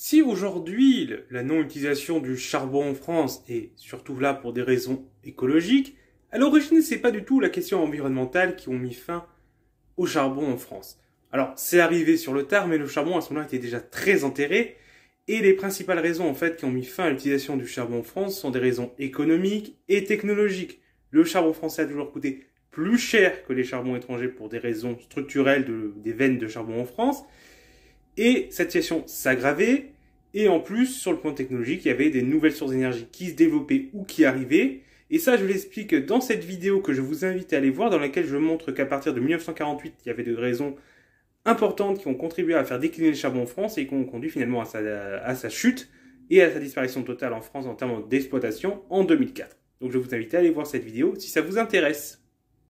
Si aujourd'hui la non-utilisation du charbon en France est surtout là pour des raisons écologiques, à l'origine c'est pas du tout la question environnementale qui ont mis fin au charbon en France. Alors c'est arrivé sur le tard, mais le charbon à ce moment-là était déjà très enterré, et les principales raisons en fait qui ont mis fin à l'utilisation du charbon en France sont des raisons économiques et technologiques. Le charbon français a toujours coûté plus cher que les charbons étrangers pour des raisons structurelles des veines de charbon en France, et cette situation s'aggravait. Et en plus, sur le plan technologique, il y avait des nouvelles sources d'énergie qui se développaient ou qui arrivaient. Et ça, je l'explique dans cette vidéo que je vous invite à aller voir, dans laquelle je montre qu'à partir de 1948, il y avait des raisons importantes qui ont contribué à faire décliner le charbon en France et qui ont conduit finalement à sa, à sa chute et à sa disparition totale en France en termes d'exploitation en 2004. Donc je vous invite à aller voir cette vidéo si ça vous intéresse.